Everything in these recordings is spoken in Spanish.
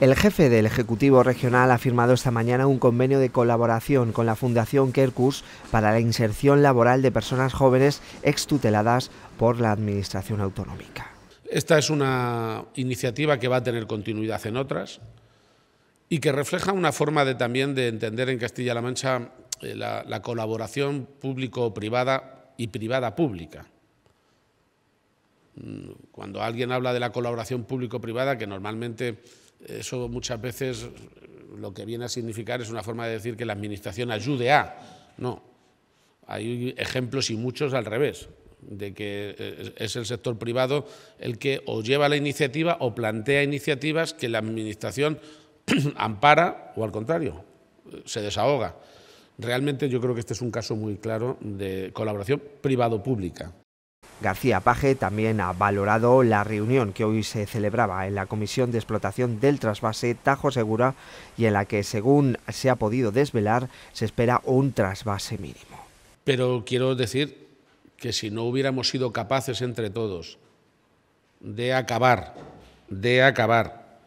El jefe del Ejecutivo Regional ha firmado esta mañana un convenio de colaboración con la Fundación Kerkus para la inserción laboral de personas jóvenes extuteladas por la Administración Autonómica. Esta es una iniciativa que va a tener continuidad en otras y que refleja una forma de, también de entender en Castilla-La Mancha eh, la, la colaboración público-privada y privada-pública mm, cuando alguien habla de la colaboración público-privada, que normalmente eso muchas veces lo que viene a significar es una forma de decir que la Administración ayude a. No, hay ejemplos y muchos al revés, de que eh, es el sector privado el que o lleva la iniciativa o plantea iniciativas que la Administración ampara o al contrario, se desahoga. Realmente yo creo que este es un caso muy claro de colaboración privado-pública. García Paje también ha valorado la reunión que hoy se celebraba en la Comisión de Explotación del Trasvase Tajo Segura y en la que, según se ha podido desvelar, se espera un trasvase mínimo. Pero quiero decir que si no hubiéramos sido capaces entre todos de acabar, de acabar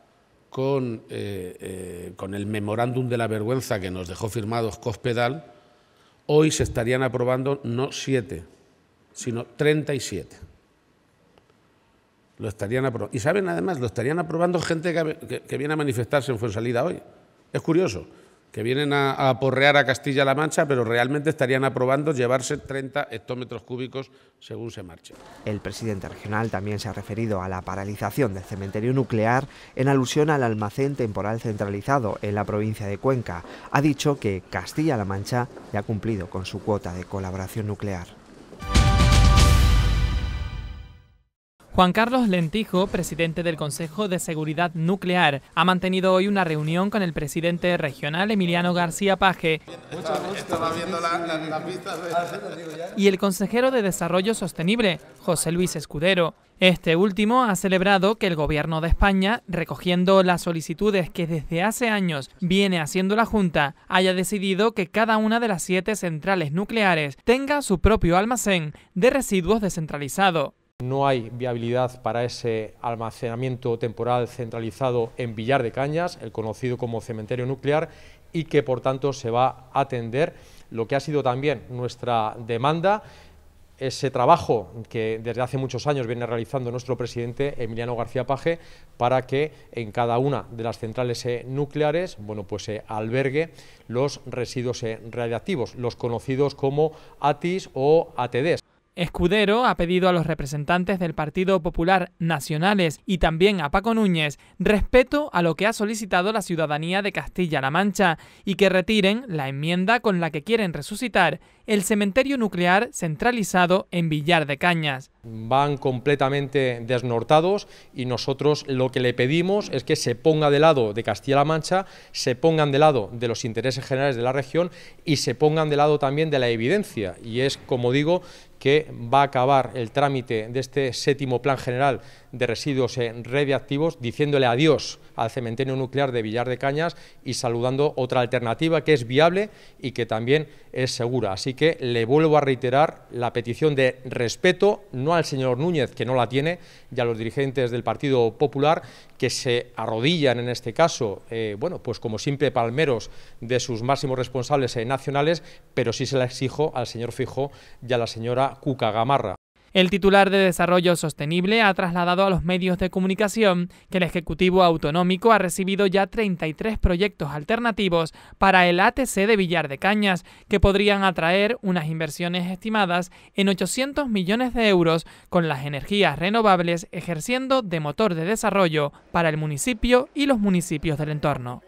con, eh, eh, con el memorándum de la vergüenza que nos dejó firmado Cospedal, hoy se estarían aprobando no siete sino 37. Lo estarían Y saben, además, lo estarían aprobando gente que, viene a manifestarse en Fuensalida hoy. Es curioso, que vienen a, a aporrear a Castilla-La Mancha, pero realmente estarían aprobando llevarse 30 hectómetros cúbicos según se marche. El presidente regional también se ha referido a la paralización del cementerio nuclear en alusión al almacén temporal centralizado en la provincia de Cuenca. Ha dicho que Castilla-La Mancha ya ha cumplido con su cuota de colaboración nuclear. Juan Carlos Lentijo, presidente del Consejo de Seguridad Nuclear, ha mantenido hoy una reunión con el presidente regional Emiliano García Paje ah, y el consejero de Desarrollo Sostenible, José Luis Escudero. Este último ha celebrado que el gobierno de España, recogiendo las solicitudes que desde hace años viene haciendo la Junta, haya decidido que cada una de las siete centrales nucleares tenga su propio almacén de residuos descentralizado. No hay viabilidad para ese almacenamiento temporal centralizado en Villar de Cañas, el conocido como cementerio nuclear, y que por tanto se va a atender lo que ha sido también nuestra demanda ese trabajo que desde hace muchos años viene realizando nuestro presidente Emiliano García Paje para que en cada una de las centrales eh, nucleares bueno, pues se albergue los residuos eh, radiactivos, los conocidos como ATIS o ATDs. Escudero ha pedido a los representantes del Partido Popular Nacionales y también a Paco Núñez respeto a lo que ha solicitado la ciudadanía de Castilla-La Mancha y que retiren la enmienda con la que quieren resucitar el cementerio nuclear centralizado en Villar de Cañas. Van completamente desnortados y nosotros lo que le pedimos es que se ponga de lado de Castilla-La Mancha, se pongan de lado de los intereses generales de la región y se pongan de lado también de la evidencia. Y es, como digo, que va a acabar el trámite de este séptimo plan general de Residuos eh, Radiactivos, diciéndole adiós al cementerio nuclear de Villar de Cañas y saludando otra alternativa que es viable y que también es segura. Así que le vuelvo a reiterar la petición de respeto, no al señor Núñez, que no la tiene, y a los dirigentes del Partido Popular, que se arrodillan en este caso, eh, bueno, pues como simple palmeros de sus máximos responsables eh, nacionales, pero sí se la exijo al señor Fijo y a la señora Cuca Gamarra. El titular de Desarrollo Sostenible ha trasladado a los medios de comunicación que el Ejecutivo Autonómico ha recibido ya 33 proyectos alternativos para el ATC de Villar de Cañas, que podrían atraer unas inversiones estimadas en 800 millones de euros con las energías renovables ejerciendo de motor de desarrollo para el municipio y los municipios del entorno.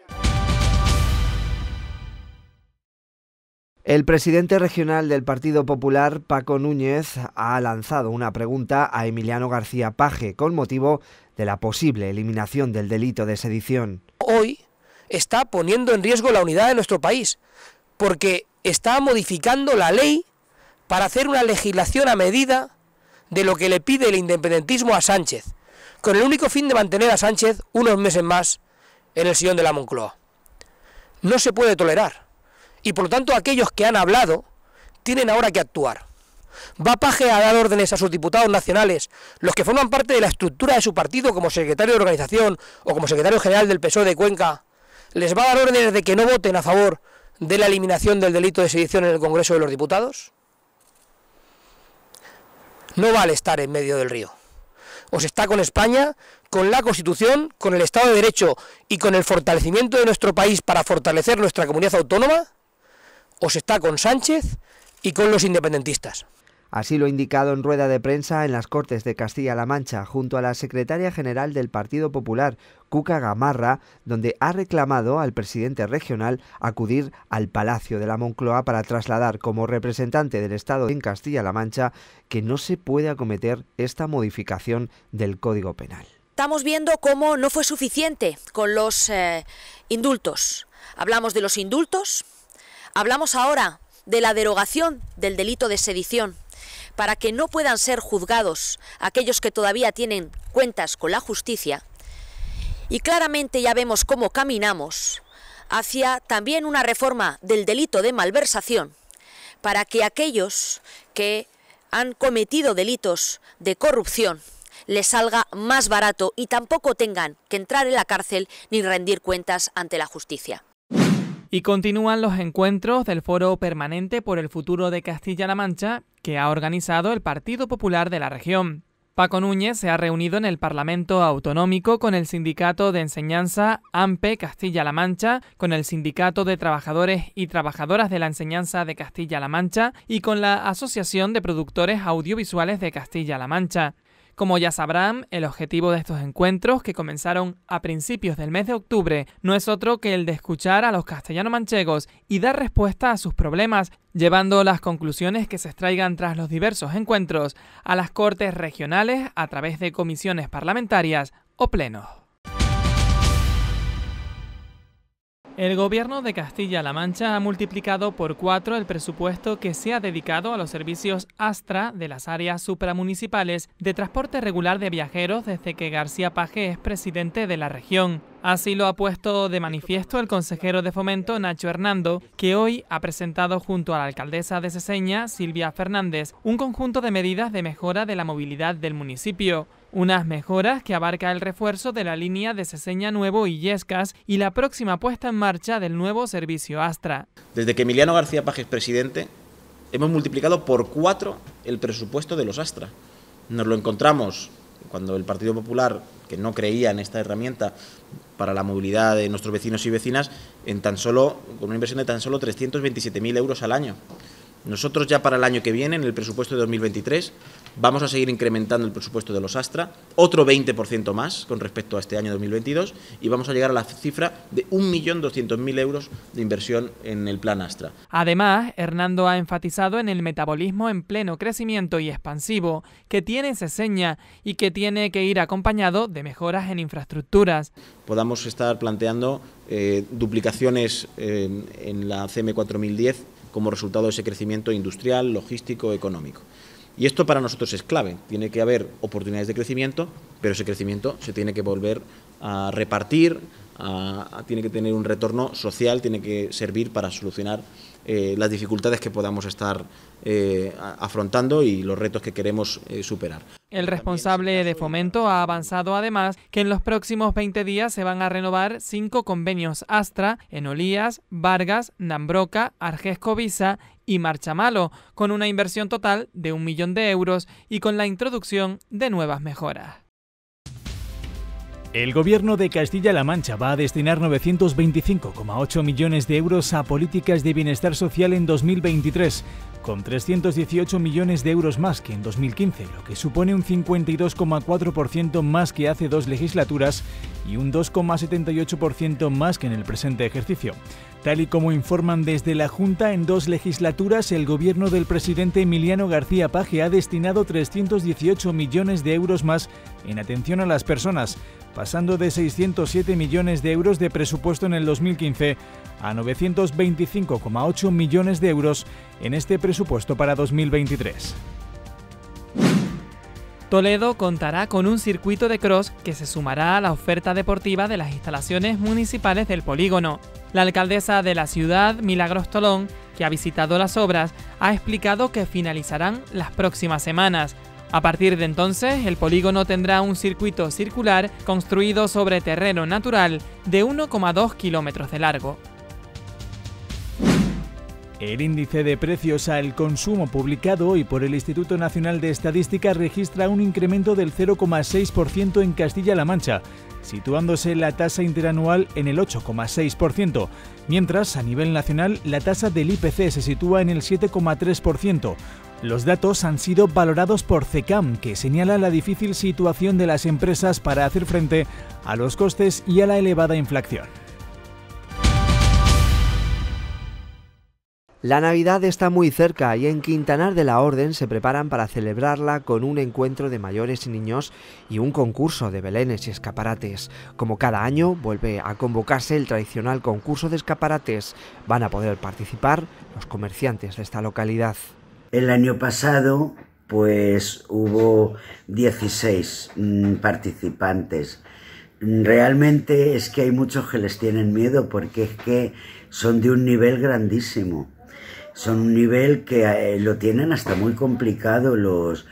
El presidente regional del Partido Popular, Paco Núñez, ha lanzado una pregunta a Emiliano García Paje con motivo de la posible eliminación del delito de sedición. Hoy está poniendo en riesgo la unidad de nuestro país, porque está modificando la ley para hacer una legislación a medida de lo que le pide el independentismo a Sánchez, con el único fin de mantener a Sánchez unos meses más en el sillón de la Moncloa. No se puede tolerar. Y por lo tanto aquellos que han hablado tienen ahora que actuar. Va Paje a dar órdenes a sus diputados nacionales, los que forman parte de la estructura de su partido como secretario de organización o como secretario general del PSOE de Cuenca, les va a dar órdenes de que no voten a favor de la eliminación del delito de sedición en el Congreso de los Diputados? No vale estar en medio del río. Os está con España, con la Constitución, con el Estado de Derecho y con el fortalecimiento de nuestro país para fortalecer nuestra comunidad autónoma? o pues está con Sánchez y con los independentistas. Así lo ha indicado en rueda de prensa en las Cortes de Castilla-La Mancha, junto a la secretaria general del Partido Popular, Cuca Gamarra, donde ha reclamado al presidente regional acudir al Palacio de la Moncloa para trasladar como representante del Estado en Castilla-La Mancha que no se puede acometer esta modificación del Código Penal. Estamos viendo cómo no fue suficiente con los eh, indultos. Hablamos de los indultos, Hablamos ahora de la derogación del delito de sedición para que no puedan ser juzgados aquellos que todavía tienen cuentas con la justicia. Y claramente ya vemos cómo caminamos hacia también una reforma del delito de malversación para que aquellos que han cometido delitos de corrupción les salga más barato y tampoco tengan que entrar en la cárcel ni rendir cuentas ante la justicia. Y continúan los encuentros del Foro Permanente por el Futuro de Castilla-La Mancha que ha organizado el Partido Popular de la región. Paco Núñez se ha reunido en el Parlamento Autonómico con el Sindicato de Enseñanza AMPE Castilla-La Mancha, con el Sindicato de Trabajadores y Trabajadoras de la Enseñanza de Castilla-La Mancha y con la Asociación de Productores Audiovisuales de Castilla-La Mancha. Como ya sabrán, el objetivo de estos encuentros, que comenzaron a principios del mes de octubre, no es otro que el de escuchar a los castellanos manchegos y dar respuesta a sus problemas, llevando las conclusiones que se extraigan tras los diversos encuentros a las cortes regionales a través de comisiones parlamentarias o plenos. El gobierno de Castilla-La Mancha ha multiplicado por cuatro el presupuesto que se ha dedicado a los servicios Astra de las áreas supramunicipales de transporte regular de viajeros desde que García Paje es presidente de la región. Así lo ha puesto de manifiesto el consejero de fomento Nacho Hernando, que hoy ha presentado junto a la alcaldesa de Ceseña, Silvia Fernández, un conjunto de medidas de mejora de la movilidad del municipio. Unas mejoras que abarca el refuerzo de la línea de Ceseña Nuevo y Yescas y la próxima puesta en marcha del nuevo servicio Astra. Desde que Emiliano García Paje es presidente, hemos multiplicado por cuatro el presupuesto de los Astra. Nos lo encontramos cuando el Partido Popular, que no creía en esta herramienta para la movilidad de nuestros vecinos y vecinas, en tan solo, con una inversión de tan solo 327.000 euros al año. Nosotros ya para el año que viene, en el presupuesto de 2023, Vamos a seguir incrementando el presupuesto de los Astra, otro 20% más con respecto a este año 2022, y vamos a llegar a la cifra de 1.200.000 euros de inversión en el plan Astra. Además, Hernando ha enfatizado en el metabolismo en pleno crecimiento y expansivo, que tiene seña y que tiene que ir acompañado de mejoras en infraestructuras. Podamos estar planteando eh, duplicaciones eh, en la CM4010 como resultado de ese crecimiento industrial, logístico, económico. Y esto para nosotros es clave. Tiene que haber oportunidades de crecimiento, pero ese crecimiento se tiene que volver a repartir, tiene que tener un retorno social, tiene que servir para solucionar eh, las dificultades que podamos estar eh, afrontando y los retos que queremos eh, superar. El responsable de Fomento ha avanzado además que en los próximos 20 días se van a renovar cinco convenios Astra, Enolías, Vargas, Nambroca, Argescovisa y marcha malo, con una inversión total de un millón de euros y con la introducción de nuevas mejoras. El gobierno de Castilla-La Mancha va a destinar 925,8 millones de euros a políticas de bienestar social en 2023 con 318 millones de euros más que en 2015, lo que supone un 52,4% más que hace dos legislaturas y un 2,78% más que en el presente ejercicio. Tal y como informan desde la Junta, en dos legislaturas el gobierno del presidente Emiliano García Page... ha destinado 318 millones de euros más en atención a las personas, pasando de 607 millones de euros de presupuesto en el 2015 a 925,8 millones de euros en este presupuesto para 2023. Toledo contará con un circuito de cross que se sumará a la oferta deportiva de las instalaciones municipales del polígono. La alcaldesa de la ciudad, Milagros Tolón, que ha visitado las obras, ha explicado que finalizarán las próximas semanas. A partir de entonces, el polígono tendrá un circuito circular construido sobre terreno natural de 1,2 kilómetros de largo. El índice de precios al consumo publicado hoy por el Instituto Nacional de Estadística registra un incremento del 0,6% en Castilla-La Mancha, situándose la tasa interanual en el 8,6%, mientras a nivel nacional la tasa del IPC se sitúa en el 7,3%. Los datos han sido valorados por CECAM, que señala la difícil situación de las empresas para hacer frente a los costes y a la elevada inflación. La Navidad está muy cerca y en Quintanar de la Orden se preparan para celebrarla con un encuentro de mayores y niños y un concurso de belenes y escaparates. Como cada año, vuelve a convocarse el tradicional concurso de escaparates. Van a poder participar los comerciantes de esta localidad. El año pasado, pues hubo 16 mm, participantes realmente es que hay muchos que les tienen miedo porque es que son de un nivel grandísimo son un nivel que eh, lo tienen hasta muy complicado los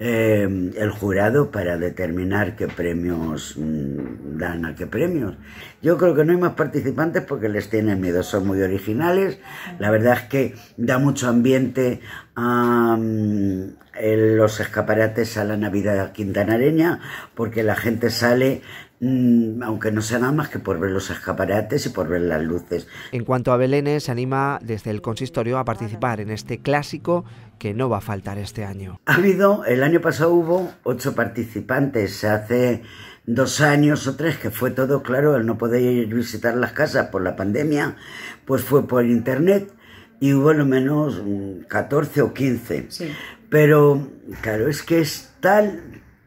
eh, el jurado para determinar qué premios mm, dan a qué premios. Yo creo que no hay más participantes porque les tienen miedo, son muy originales. La verdad es que da mucho ambiente a mm, los escaparates a la Navidad quintanareña porque la gente sale Mm, aunque no sea nada más que por ver los escaparates y por ver las luces. En cuanto a Belén, se anima desde el consistorio a participar en este clásico que no va a faltar este año. Ha habido, el año pasado hubo ocho participantes, hace dos años o tres que fue todo claro, el no poder visitar las casas por la pandemia, pues fue por internet y hubo lo menos 14 mm, o 15. Pero claro, es que es tal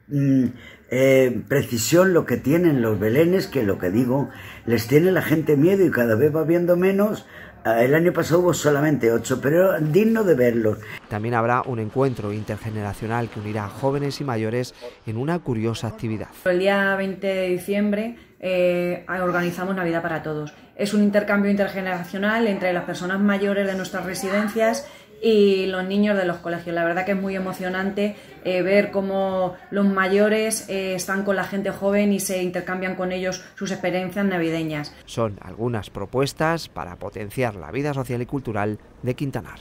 mm, eh, precisión lo que tienen los belenes que lo que digo, les tiene la gente miedo y cada vez va viendo menos. Ah, el año pasado hubo solamente ocho, pero digno de verlos. También habrá un encuentro intergeneracional que unirá a jóvenes y mayores en una curiosa actividad. El día 20 de diciembre eh, organizamos Navidad para Todos. Es un intercambio intergeneracional entre las personas mayores de nuestras residencias y los niños de los colegios. La verdad que es muy emocionante eh, ver cómo los mayores eh, están con la gente joven y se intercambian con ellos sus experiencias navideñas. Son algunas propuestas para potenciar la vida social y cultural de Quintanar.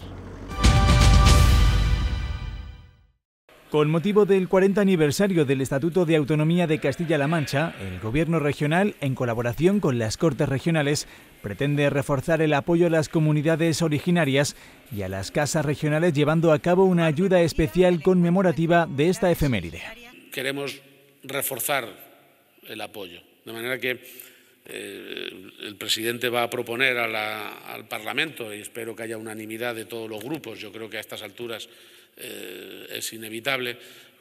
Con motivo del 40 aniversario del Estatuto de Autonomía de Castilla-La Mancha, el Gobierno regional, en colaboración con las Cortes regionales, pretende reforzar el apoyo a las comunidades originarias y a las casas regionales llevando a cabo una ayuda especial conmemorativa de esta efeméride. Queremos reforzar el apoyo, de manera que eh, el presidente va a proponer al Parlamento, y espero que haya unanimidad de todos los grupos, yo creo que a estas alturas eh, es inevitable,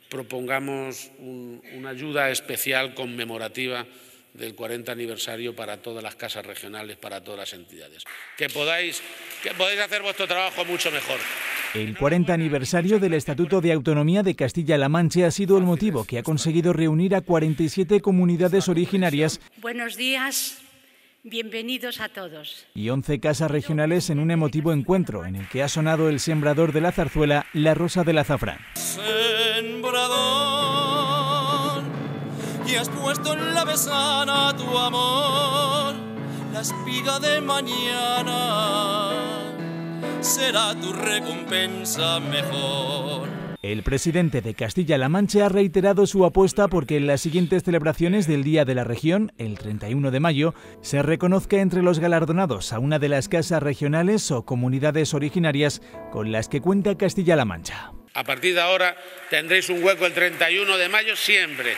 propongamos una ayuda especial conmemorativa del 40 aniversario para todas las casas regionales, para todas las entidades. Que podáis, que podáis hacer vuestro trabajo mucho mejor. El 40 aniversario del Estatuto de Autonomía de Castilla-La Mancha ha sido el motivo que ha conseguido reunir a 47 comunidades originarias. Buenos días, Bienvenidos a todos. Y 11 casas regionales en un emotivo encuentro en el que ha sonado el sembrador de la zarzuela, la rosa del azafrán. Sembrador, y has puesto en la besana tu amor, la espiga de mañana será tu recompensa mejor el presidente de Castilla-La Mancha ha reiterado su apuesta porque en las siguientes celebraciones del Día de la Región, el 31 de mayo, se reconozca entre los galardonados a una de las casas regionales o comunidades originarias con las que cuenta Castilla-La Mancha. A partir de ahora tendréis un hueco el 31 de mayo siempre